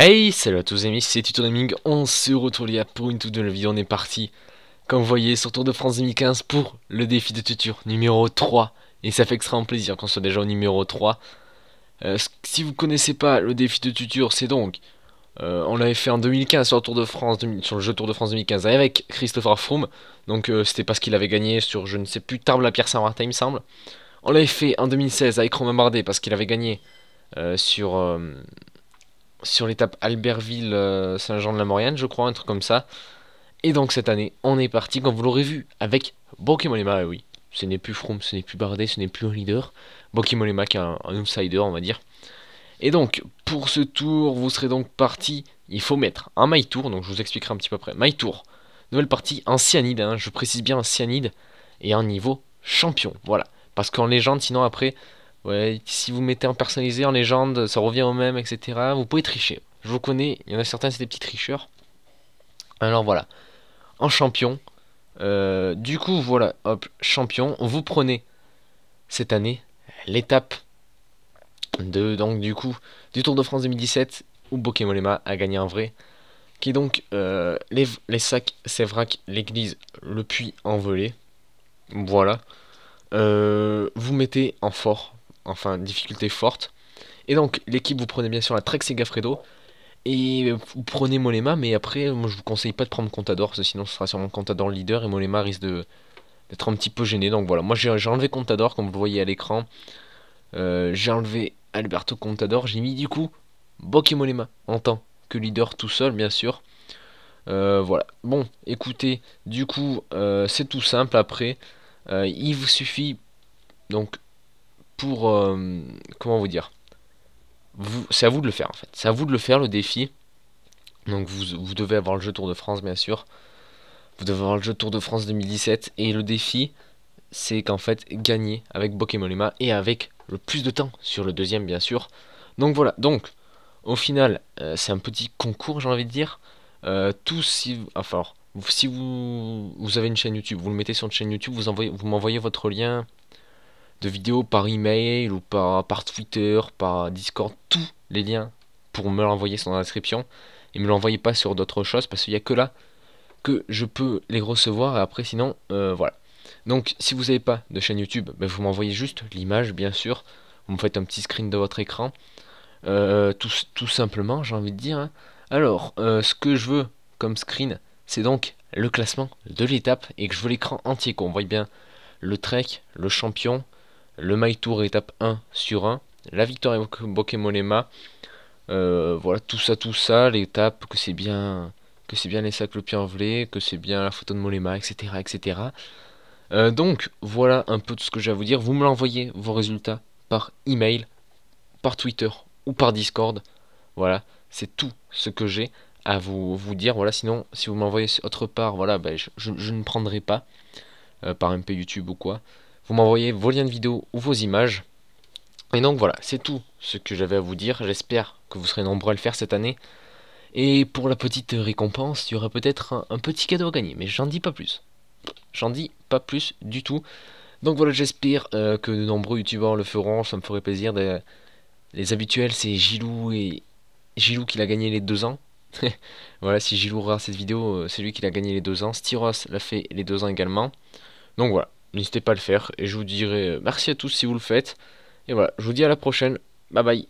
Hey, salut à tous les amis, c'est Tuto naming on se retrouve là pour une toute nouvelle vidéo, on est parti, comme vous voyez, sur Tour de France 2015 pour le défi de tuture numéro 3, et ça fait extrêmement plaisir qu'on soit déjà au numéro 3. Euh, si vous connaissez pas le défi de tuture, c'est donc, euh, on l'avait fait en 2015 sur le, Tour de France, sur le jeu Tour de France 2015 avec Christopher Froome, donc euh, c'était parce qu'il avait gagné sur, je ne sais plus, tard la pierre saint martin il me semble. On l'avait fait en 2016 avec Romain Bardet parce qu'il avait gagné sur sur l'étape Albertville-Saint-Jean-de-la-Maurienne, euh, je crois, un truc comme ça. Et donc cette année, on est parti, comme vous l'aurez vu, avec Bokemolema, oui. Ce n'est plus Froome, ce n'est plus Bardet, ce n'est plus un leader. Bokimolema qui est un, outsider, on va dire. Et donc, pour ce tour, vous serez donc parti, il faut mettre un My Tour, donc je vous expliquerai un petit peu après. My Tour, nouvelle partie, un cyanide, hein. je précise bien un cyanide, et un niveau champion, voilà. Parce qu'en légende, sinon après, si vous mettez en personnalisé, en légende, ça revient au même, etc. Vous pouvez tricher. Je vous connais, il y en a certains, c'est des petits tricheurs. Alors voilà. En champion. Euh, du coup, voilà, hop, champion. Vous prenez cette année l'étape de, donc du coup, du Tour de France 2017 où Bokemolema a gagné en vrai. Qui est donc euh, les, les, sacs, Sévrac, l'église, le puits envolé. Voilà. Euh, vous mettez en fort enfin difficulté forte. Et donc l'équipe vous prenez bien sûr la Trek Segafredo et vous prenez Molema mais après moi je vous conseille pas de prendre Contador parce que sinon ce sera sûrement Contador leader et Molema risque de d'être un petit peu gêné. Donc voilà, moi j'ai enlevé Contador comme vous le voyez à l'écran. Euh, j'ai enlevé Alberto Contador, j'ai mis du coup Boki Molema en tant que leader tout seul bien sûr. Euh, voilà, bon écoutez, du coup euh, c'est tout simple après. il vous suffit donc pour... Euh, comment vous dire C'est à vous de le faire en fait. C'est à vous de le faire le défi. Donc vous, vous, devez avoir le jeu Tour de France bien sûr. Vous devez avoir le jeu Tour de France 2017. Et le défi, c'est qu'en fait, gagner avec Bokemolema et avec le plus de temps sur le deuxième bien sûr. Donc voilà, donc au final, euh, c'est un petit concours j'ai envie de dire. Euh, tout tous si... Enfin, si vous, vous avez une chaîne YouTube, vous le mettez sur une chaîne YouTube, vous m'envoyez votre lien de vidéos par email ou par, par Twitter, par Discord, tous les liens pour me l'envoyer sont dans la description. Et me l'envoyez pas sur d'autres choses parce qu'il n'y a que là que je peux les recevoir et après sinon euh, voilà. Donc si vous n'avez pas de chaîne YouTube, ben, vous m'envoyez juste l'image bien sûr. Vous me faites un petit screen de votre écran. Euh, tout, simplement j'ai envie de dire. Hein. Alors euh, ce que je veux comme screen c'est donc le classement de l'étape et que je veux l'écran entier qu'on voit bien le trek, le champion, le My Tour étape 1 sur 1, la victoire au Pokémon Euh, voilà, tout ça, tout ça, l'étape, que c'est bien que c'est bien les sacs le pied envelé, que c'est bien la photo de Molema, etc. etc. Euh, donc voilà un peu tout ce que j'ai à vous dire. Vous me l'envoyez vos résultats par email, par Twitter ou par Discord. Voilà, c'est tout ce que j'ai à vous, vous dire. Voilà, sinon si vous m'envoyez autre part, voilà, ben, je, ne prendrai pas euh, par MP YouTube ou quoi. Vous m'envoyez vos liens de vidéo ou vos images. Et donc voilà, c'est tout ce que j'avais à vous dire. J'espère que vous serez nombreux à le faire cette année. Et pour la petite récompense, il y aura peut-être un, petit cadeau à gagner, mais j'en dis pas plus. J'en dis pas plus du tout. Donc voilà, j'espère euh, que de nombreux youtubeurs le feront, ça me ferait plaisir. Les habituels, c'est Gilou et... Gilou qui l'a gagné les deux ans. voilà, si Gilou aura cette vidéo, euh, c'est lui qui l'a gagné les deux ans. Styros l'a fait les deux ans également. Donc voilà, n'hésitez pas à le faire. Et je vous dirai euh, merci à tous si vous le faites. Et voilà, je vous dis à la prochaine. Bye bye.